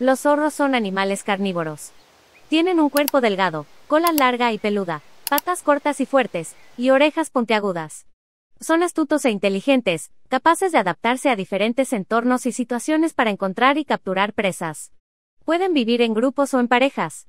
Los zorros son animales carnívoros. Tienen un cuerpo delgado, cola larga y peluda, patas cortas y fuertes, y orejas puntiagudas. Son astutos e inteligentes, capaces de adaptarse a diferentes entornos y situaciones para encontrar y capturar presas. Pueden vivir en grupos o en parejas.